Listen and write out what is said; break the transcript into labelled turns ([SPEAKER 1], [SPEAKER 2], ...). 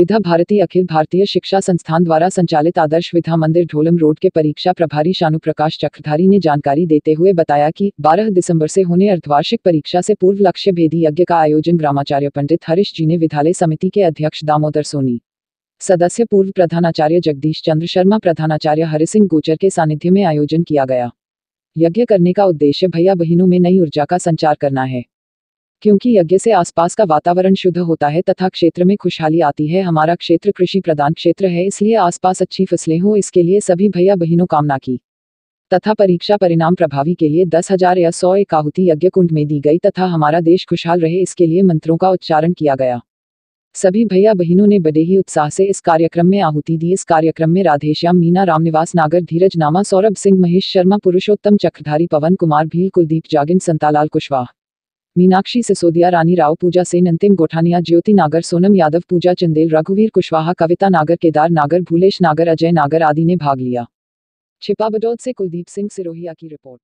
[SPEAKER 1] विधा भारती अखिल भारतीय शिक्षा संस्थान द्वारा संचालित आदर्श विधा मंदिर ढोलम रोड के परीक्षा प्रभारी शानु प्रकाश चक्रधारी ने जानकारी देते हुए बताया कि 12 दिसंबर से होने अर्धवार्षिक परीक्षा से पूर्व लक्ष्य भेदी यज्ञ का आयोजन ग्रामाचार्य पंडित हरीश जी ने विद्यालय समिति के अध्यक्ष दामोदर सोनी सदस्य पूर्व प्रधानाचार्य जगदीश चंद्र शर्मा प्रधानाचार्य हरि सिंह गोचर के सानिध्य में आयोजन किया गया यज्ञ करने का उद्देश्य भैया बहनों में नई ऊर्जा का संचार करना है क्योंकि यज्ञ से आसपास का वातावरण शुद्ध होता है तथा क्षेत्र में खुशहाली आती है हमारा क्षेत्र कृषि प्रधान क्षेत्र है इसलिए आसपास अच्छी फसलें हो इसके लिए सभी भैया बहनों कामना की तथा परीक्षा परिणाम प्रभावी के लिए दस हजार या सौ एक आहुति यज्ञ कुंड में दी गई तथा हमारा देश खुशहाल रहे इसके लिए मंत्रों का उच्चारण किया गया सभी भैया बहनों ने बड़े ही उत्साह से इस कार्यक्रम में आहुति दी इस कार्यक्रम में राधेश्याम मीना रामनिवास नागर धीरज नामा सौरभ सिंह महेश शर्मा पुरुषोत्तम चक्रधारी पवन कुमार भील कुलदीप जागिन संतालाल कुशवाहा मीनाक्षी सिसोदिया रानी राव पूजा सेन अंतिम गोठानिया ज्योति नागर सोनम यादव पूजा चंदेल रघुवीर कुशवाहा कविता नागर केदार नागर भूलेश नागर अजय नागर आदि ने भाग लिया छिपा बडौद से कुलदीप सिंह सिरोहिया की रिपोर्ट